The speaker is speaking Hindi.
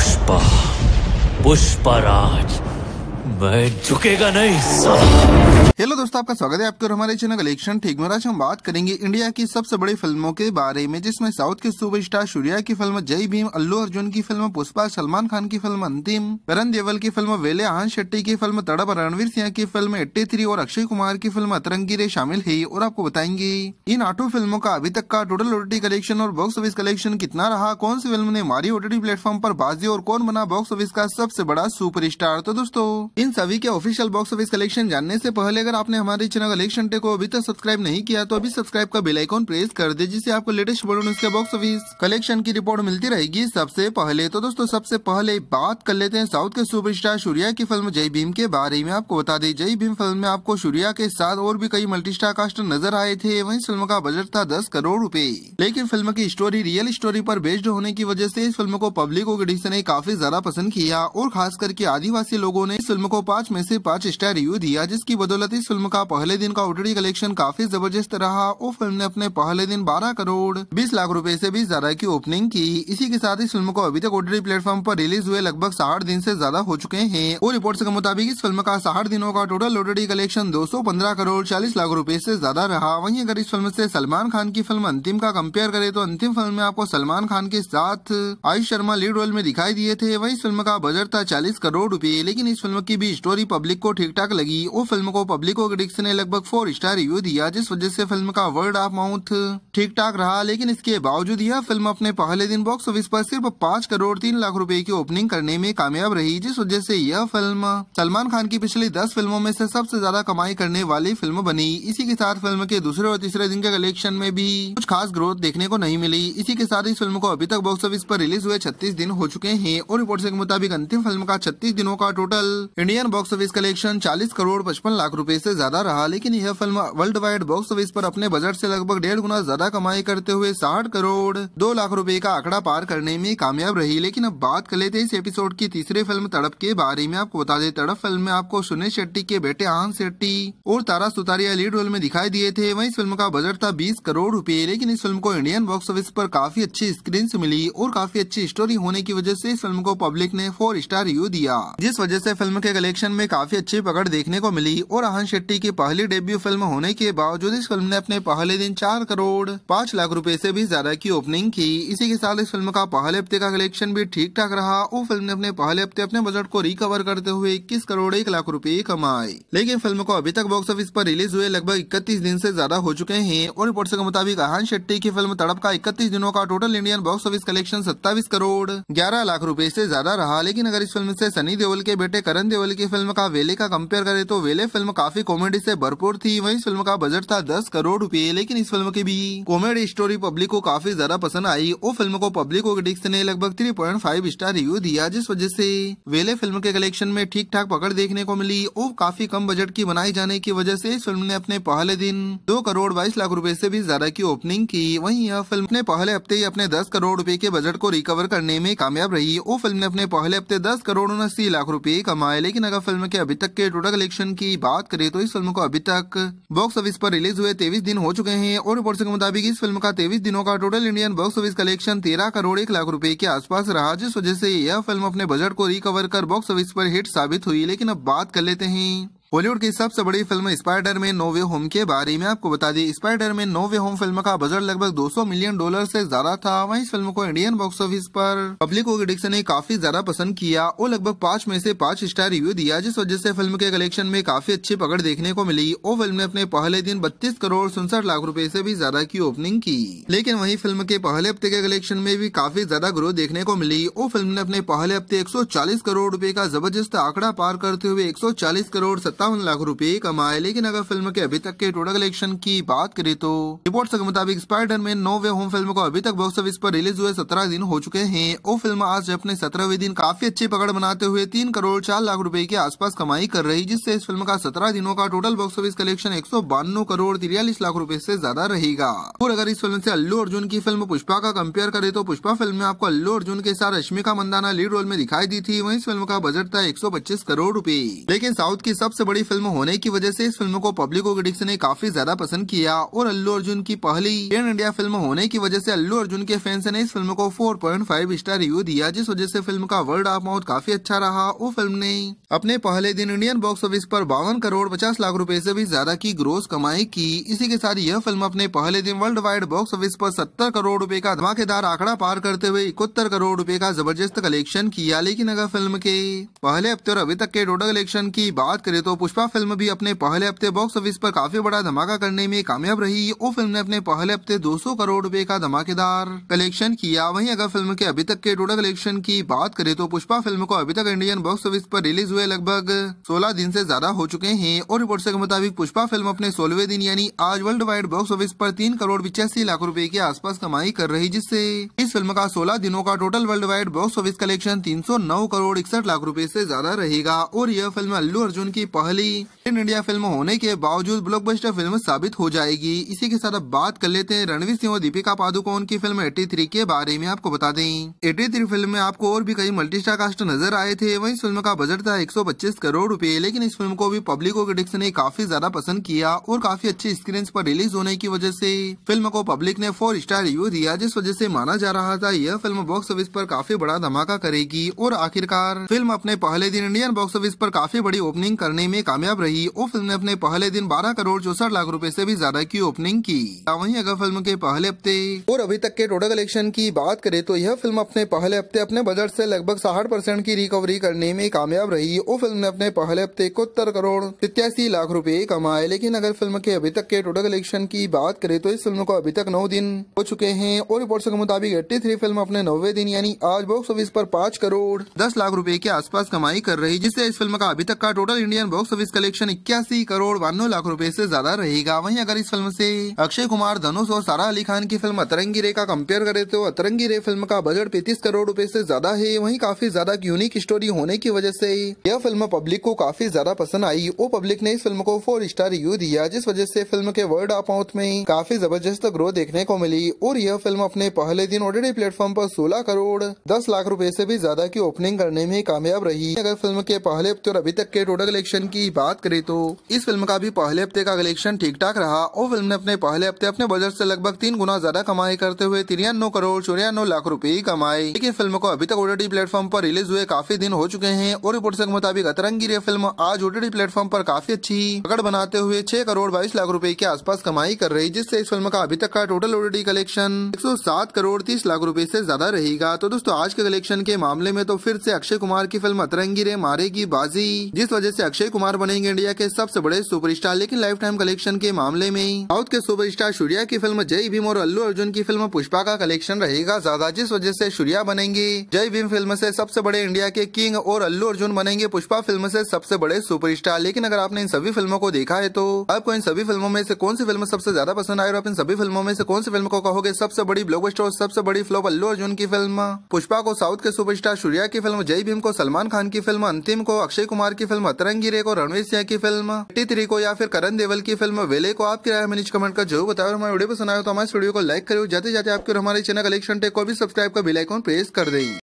पुष्पा पुष्पराज मैं झुकेगा नहीं हेलो दोस्तों आपका स्वागत है आपके और हमारे चैनल कलेक्शन ठीक में आज हम बात करेंगे इंडिया की सबसे बड़ी फिल्मों के बारे में जिसमें साउथ के सुपरस्टार सूर्या की फिल्म जय भीम अल्लू अर्जुन की फिल्म पुष्पा सलमान खान की फिल्म अंतिम करण देवल की फिल्म वेले आहन शेट्टी की फिल्म तड़प रणवीर सिंह की फिल्म एट्टी थ्री और अक्षय कुमार की फिल्म अतरंगी रे शामिल है और आपको बताएंगे इन आठों फिल्मों का अभी तक का टोटल ओटी कलेक्शन और बॉक्स ऑफिस कलेक्शन कितना रहा कौन सी फिल्म ने मारी ओटी प्लेटफॉर्म आरोप बाजी और कौन बना बॉक्स ऑफिस का सबसे बड़ा सुपर तो दोस्तों इन फ्रेंड्स अभी के ऑफिशियल बॉक्स ऑफिस कलेक्शन जानने से पहले अगर आपने हमारे चैनल कलेक्शन टे को अभी तक सब्सक्राइब नहीं किया तो अभी सब्सक्राइब का बेल आइकॉन प्रेस कर दे जिससे आपको लेटेस्ट बोलो न्यूज बॉक्स ऑफिस कलेक्शन की रिपोर्ट मिलती रहेगी सबसे पहले तो दोस्तों सबसे पहले बात कर लेते हैं साउथ के सुपरस्टार सूर्या की फिल्म जय भीम के बारे में आपको बता दें जय भीम फिल्म में आपको सूर्या के साथ और भी कई मल्टीस्टार कास्ट नजर आए थे वही फिल्म का बजट था दस करोड़ रूपए लेकिन फिल्म की स्टोरी रियल स्टोरी आरोप बेस्ड होने की वजह ऐसी इस फिल्म को पब्लिक ऑडिशन ने काफी ज्यादा पसंद किया और खास करके आदिवासी लोगों ने इस फिल्म को पाँच में से पाँच स्टार रिव्यू दिया जिसकी बदौलत इस फिल्म का पहले दिन का ओटीटी कलेक्शन काफी जबरदस्त रहा और फिल्म ने अपने पहले दिन 12 करोड़ 20 लाख रुपए से भी ज्यादा की ओपनिंग की इसी के साथ इस फिल्म को अभी तक ओटीटी प्लेटफॉर्म पर रिलीज हुए लगभग साठ दिन ऐसी ज्यादा हो चुके हैं और रिपोर्ट के मुताबिक इस फिल्म का साठ दिनों का टोटल ओटीटी कलेक्शन दो करोड़ चालीस लाख रूपए ऐसी ज्यादा रहा वही अगर इस फिल्म ऐसी सलमान खान की फिल्म अंतिम का कम्पेयर करे तो अंतिम फिल्म में आपको सलमान खान के साथ आयुष शर्मा लीड रोल में दिखाई दिए थे वही फिल्म का बजट था चालीस करोड़ रूपए लेकिन इस फिल्म की भी की स्टोरी पब्लिक को ठीक ठाक लगी और फिल्म को पब्लिको क्रिटिक्स ने लगभग फोर स्टार रिव्यू दिया जिस वजह से फिल्म का वर्ड ऑफ माउथ ठीक ठाक रहा लेकिन इसके बावजूद यह फिल्म अपने पहले दिन बॉक्स ऑफिस पर सिर्फ पाँच करोड़ तीन लाख रूपए की ओपनिंग करने में कामयाब रही जिस वजह ऐसी यह फिल्म सलमान खान की पिछली दस फिल्मों में से सबसे ज्यादा कमाई करने वाली फिल्म बनी इसी के साथ फिल्म के दूसरे और तीसरे दिन के कलेक्शन में भी कुछ खास ग्रोथ देखने को नहीं मिली इसी के साथ इस फिल्म को अभी तक बॉक्स ऑफिस पर रिलीज हुए 36 दिन हो चुके हैं और रिपोर्ट के मुताबिक अंतिम फिल्म का 36 दिनों का total India Indian box office collection 40 crore पचपन लाख रुपए से ज्यादा रहा लेकिन यह film worldwide box office पर अपने बजट से लगभग डेढ़ गुना ज्यादा कमाई करते हुए साठ करोड़ दो लाख रुपए का आंकड़ा पार करने में कामयाब रही लेकिन अब बात कर लेते इस एपिसोड की तीसरी फिल्म तड़प के बारे में आपको बता दें तड़प फिल्म में आपको सुनील शेट्टी के बेटे आन शेट्टी और तारा सुतारिया लीड रोल में दिखाई दिए थे वही इस फिल्म का बजट था बीस करोड़ रूपए लेकिन इस फिल्म को इंडियन बॉक्स ऑफिस पर काफी अच्छी स्क्रीन मिली और काफी अच्छी स्टोरी होने की वजह से इस फिल्म को पब्लिक ने फोर स्टार रिव्यू दिया जिस वजह से फिल्म के कलेक्शन में काफी अच्छी पकड़ देखने को मिली और आहन शेट्टी की पहली डेब्यू फिल्म होने के बावजूद इस फिल्म ने अपने पहले दिन चार करोड़ पाँच लाख रूपए ऐसी भी ज्यादा की ओपनिंग की इसी के साथ इस फिल्म का पहले हफ्ते का कलेक्शन भी ठीक ठाक रहा और फिल्म ने अपने पहले हफ्ते अपने बजट को रिकवर करते हुए इक्कीस करोड़ एक लाख रूपए कमाए लेकिन फिल्म को अभी तक बॉक्स ऑफिस आरोप रिलीज हुए लगभग इकतीस दिन ऐसी ज्यादा हो चुके हैं और रिपोर्ट के मुताबिक आहन शेट्टी की फिल्म तड़प का इकतीस दिनों का total Indian box office collection सत्ताईस करोड़ ग्यारह लाख रूपए ऐसी ज्यादा रहा लेकिन अगर इस फिल्म ऐसी सनी देओल के बेटे करण देवल बाहुबली की फिल्म का वेले का कंपेयर करें तो वेले फिल्म काफी कॉमेडी से भरपूर थी वहीं इस फिल्म का बजट था दस करोड़ रुपए लेकिन इस फिल्म की भी कॉमेडी स्टोरी पब्लिक को काफी ज्यादा पसंद आई और फिल्म को पब्लिक को क्रिटिक्स ने लगभग three point five star review दिया जिस वजह से वेले फिल्म के कलेक्शन में ठीक ठाक पकड़ देखने को मिली और काफी कम बजट की बनाई जाने की वजह से इस फिल्म ने अपने पहले दिन दो करोड़ बाईस लाख रूपए से भी ज्यादा की ओपनिंग की वहीं यह फिल्म ने पहले हफ्ते ही अपने दस करोड़ रूपए के बजट को रिकवर करने में कामयाब रही और फिल्म ने अपने पहले हफ्ते दस करोड़ उन्नासी लाख रूपए कमाए लेकिन लेकिन अगर फिल्म के अभी तक के टोटल कलेक्शन की बात करें तो इस फिल्म को अभी तक बॉक्स ऑफिस पर रिलीज हुए तेईस दिन हो चुके हैं और रिपोर्ट के मुताबिक इस फिल्म का तेईस दिनों का total Indian box office collection तेरह करोड़ एक लाख रूपए के आसपास रहा जिस वजह ऐसी यह फिल्म अपने बजट को रिकवर कर बॉक्स ऑफिस आरोप हिट साबित हुई लेकिन अब बात कर लेते हैं बॉलीवुड की सबसे बड़ी film Spiderman no way home के बारे में आपको बता spider Spiderman no way home film का बजट लगभग 200 मिलियन डॉलर से ज्यादा था वहीं इस फिल्म को इंडियन बॉक्स ऑफिस पर पब्लिक को ने काफी ज्यादा पसंद किया और लगभग पांच में से पांच स्टार रिव्यू दिया जिस वजह से फिल्म के कलेक्शन में काफी अच्छी पकड़ देखने को मिली और फिल्म ने अपने पहले दिन बत्तीस करोड़ उनसठ लाख रूपए ऐसी भी ज्यादा की ओपनिंग की लेकिन वही फिल्म के पहले हफ्ते के कलेक्शन में भी काफी ज्यादा ग्रोथ देखने को मिली और फिल्म ने अपने पहले हफ्ते एक करोड़ रूपए का जबरदस्त आंकड़ा पार करते हुए एक करोड़ सत्तावन लाख रुपए कमाए लेकिन अगर फिल्म के अभी तक के टोटल कलेक्शन की बात करें तो रिपोर्ट के मुताबिक स्पाइडर में नो वे होम फिल्म को अभी तक बॉक्स ऑफिस पर रिलीज हुए सत्रह दिन हो चुके हैं वो फिल्म आज अपने सत्रहवें दिन काफी अच्छी पकड़ बनाते हुए तीन करोड़ चार लाख रूपए के आसपास कमाई कर रही जिससे इस फिल्म का सत्रह दिनों का टोटल बॉक्स ऑफिस कलेक्शन एक करोड़ तिरयालीस लाख रूपए ऐसी ज्यादा रहेगा और अगर इस फिल्म ऐसी अल्लू अर्जुन की फिल्म पुष्पा का कम्पेयर करे तो पुष्पा फिल्म में आपको अल्लू अर्जुन के साथ रश्मिका मंदाना लीड रोल में दिखाई दी थी वही इस फिल्म का बजट था एक करोड़ रूपए लेकिन साउथ की सबसे बड़ी फिल्म होने की वजह से इस फिल्म को पब्लिक और क्रिटिक्स ने काफी ज्यादा पसंद किया और अल्लू अर्जुन की पहली पैन इंडिया फिल्म होने की वजह से अल्लू अर्जुन के फैंस ने इस फिल्म को 4.5 स्टार रिव्यू दिया जिस वजह से फिल्म का वर्ड ऑफ माउथ काफी अच्छा रहा और फिल्म ने अपने पहले दिन इंडियन बॉक्स ऑफिस आरोप बावन करोड़ पचास लाख रूपए ऐसी भी ज्यादा की ग्रोस कमाई की इसी के साथ यह फिल्म अपने पहले दिन वर्ल्ड वाइड बॉक्स ऑफिस आरोप सत्तर करोड़ रूपए का धमाकेदार आंकड़ा पार करते हुए इकहत्तर करोड़ रूपए का जबरदस्त कलेक्शन किया लेकिन अगर फिल्म के पहले हफ्ते और अभी तक के टोटल कलेक्शन की बात करें तो पुष्पा फिल्म भी अपने पहले हफ्ते बॉक्स ऑफिस पर काफी बड़ा धमाका करने में कामयाब रही वो फिल्म ने अपने पहले हफ्ते 200 करोड़ रूपए का धमाकेदार कलेक्शन किया वहीं अगर फिल्म के अभी तक के टोटल कलेक्शन की बात करें तो पुष्पा फिल्म को अभी तक इंडियन बॉक्स ऑफिस आरोप रिलीज हुए लगभग सोलह दिन ऐसी ज्यादा हो चुके हैं और रिपोर्ट के मुताबिक पुष्पा फिल्म अपने सोलवे दिन यानी आज वर्ल्ड वाइड बॉक्स ऑफिस आरोप तीन करोड़ पिचासी लाख रूपए के आस कमाई कर रही जिससे इस फिल्म का सोलह दिनों का total worldwide box office collection तीन करोड़ इकसठ लाख रूपए ऐसी ज्यादा रहेगा और यह फिल्म अल्लू अर्जुन की पहले पहली इन इंडिया फिल्म होने के बावजूद ब्लॉकबस्टर फिल्म साबित हो जाएगी इसी के साथ अब बात कर लेते हैं रणवीर सिंह और दीपिका पादुकोण की फिल्म 83 के बारे में आपको बता दें 83 फिल्म में आपको और भी कई मल्टी स्टार कास्ट नजर आए थे वही फिल्म का बजट था एक करोड़ रूपए लेकिन इस फिल्म को भी पब्लिक और क्रिटिक्स ने काफी ज्यादा पसंद किया और काफी अच्छे स्क्रीन आरोप रिलीज होने की वजह ऐसी फिल्म को पब्लिक ने फोर स्टार रिव्यू दिया जिस वजह ऐसी माना जा रहा था यह फिल्म बॉक्स ऑफिस आरोप काफी बड़ा धमाका करेगी और आखिरकार फिल्म अपने पहले दिन इंडियन बॉक्स ऑफिस आरोप काफी बड़ी ओपनिंग करने में में कामयाब रही और फिल्म ने अपने पहले दिन बारह करोड़ चौसठ लाख रूपए ऐसी भी ज्यादा की ओपनिंग की वहीं अगर फिल्म के पहले हफ्ते और अभी तक के टोटल कलेक्शन की बात करें तो यह फिल्म अपने पहले हफ्ते अपने बजट से लगभग साठ परसेंट की रिकवरी करने में कामयाब रही और फिल्म ने अपने पहले हफ्ते इकहत्तर करोड़ सत्यासी लाख रूपए कमाए लेकिन अगर फिल्म के अभी तक के टोटल कलेक्शन की बात करे तो इस फिल्म को अभी तक नौ दिन हो चुके हैं और रिपोर्ट के मुताबिक एट्टी थ्री फिल्म अपने नौवे दिन यानी आज बॉक्स ऑफिस आरोप पाँच करोड़ दस लाख रूपए के आसपास कमाई कर रही जिससे इस फिल्म का अभी तक का total Indian box office collection इक्यासी करोड़ बानवे लाख रूपए से ज्यादा रहेगा वहीं अगर इस फिल्म से अक्षय कुमार धनुष और सारा अली खान की फिल्म अतरंगी रे का कंपेयर करे तो अतरंगी रे फिल्म का बजट पैंतीस करोड़ रूपए ऐसी ज्यादा है वही काफी ज्यादा यूनिक स्टोरी होने की वजह ऐसी यह फिल्म पब्लिक को काफी ज्यादा पसंद आई और पब्लिक ने इस फिल्म को फोर स्टार रिव्यू दिया जिस वजह ऐसी फिल्म के वर्ड माउथ में काफी जबरदस्त ग्रोथ देखने को मिली और यह फिल्म अपने पहले दिन ऑलरेडी प्लेटफॉर्म पर 16 करोड़ 10 लाख रुपए से भी ज्यादा की ओपनिंग करने में कामयाब रही अगर फिल्म के पहले तो अभी तक के टोटल कलेक्शन की बात करें तो इस फिल्म का भी पहले हफ्ते का कलेक्शन ठीक ठाक रहा और फिल्म ने अपने पहले हफ्ते अपने बजट से लगभग तीन गुना ज्यादा कमाई करते हुए तिरानवे करोड़ चौरानवे लाख रूपए ही कमाए लेकिन फिल्म को अभी तक ओटीटी प्लेटफॉर्म पर रिलीज हुए काफी दिन हो चुके हैं और रिपोर्ट के मुताबिक अतरंगी फिल्म आज ओटीटी प्लेटफॉर्म पर काफी अच्छी पकड़ बनाते हुए छह करोड़ बाईस लाख रूपए के आसपास कमाई कर रही जिससे इस फिल्म का अभी तक का टोटल ओटीटी कलेक्शन एक करोड़ तीस लाख रूपए ऐसी ज्यादा रहेगा तो दोस्तों आज के कलेक्शन के मामले में तो फिर ऐसी अक्षय कुमार की फिल्म अतरंगी रे मारेगी बाजी जिस वजह ऐसी अक्षय कुमार कुमार बनेंगे इंडिया के सबसे बड़े सुपरस्टार लेकिन लाइफ टाइम कलेक्शन के मामले में साउथ के सुपरस्टार सूर्या की फिल्म जय भीम और अल्लू अर्जुन की फिल्म पुष्पा का कलेक्शन रहेगा ज्यादा जिस वजह से सूर्या बनेंगे जय भीम फिल्म ऐसी सबसे बड़े इंडिया के किंग और अल्लू अर्जुन बनेंगे पुष्पा फिल्म से सबसे बड़े सुपर लेकिन अगर आपने इन सभी फिल्मों को देखा है तो आपको इन सभी फिल्मों में से कौन सी फिल्म सबसे ज्यादा पसंद आए और आप इन सभी फिल्मों में से कौन सी फिल्म को कहोगे सबसे बड़ी ब्लॉकबस्टर और सबसे बड़ी फ्लॉप अल्लू अर्जुन की फिल्म पुष्पा को साउथ के सुपरस्टार सूर्या की फिल्म जय भीम को सलमान खान की फिल्म अंतिम को अक्षय कुमार की फिल्म अतरंगी रे को रणवीर सिंह की फिल्म थ्री को या फिर करण देवल की फिल्म वेले को आप किराया मैनेज कमेंट कर जरूर बताओ हमारे वीडियो पसंद आए तो हमारे वीडियो को लाइक करो जाते जाते आपके हमारे चैनल कलेक्शन टेक को भी सब्सक्राइब कर बेलाइकॉन प्रेस कर दें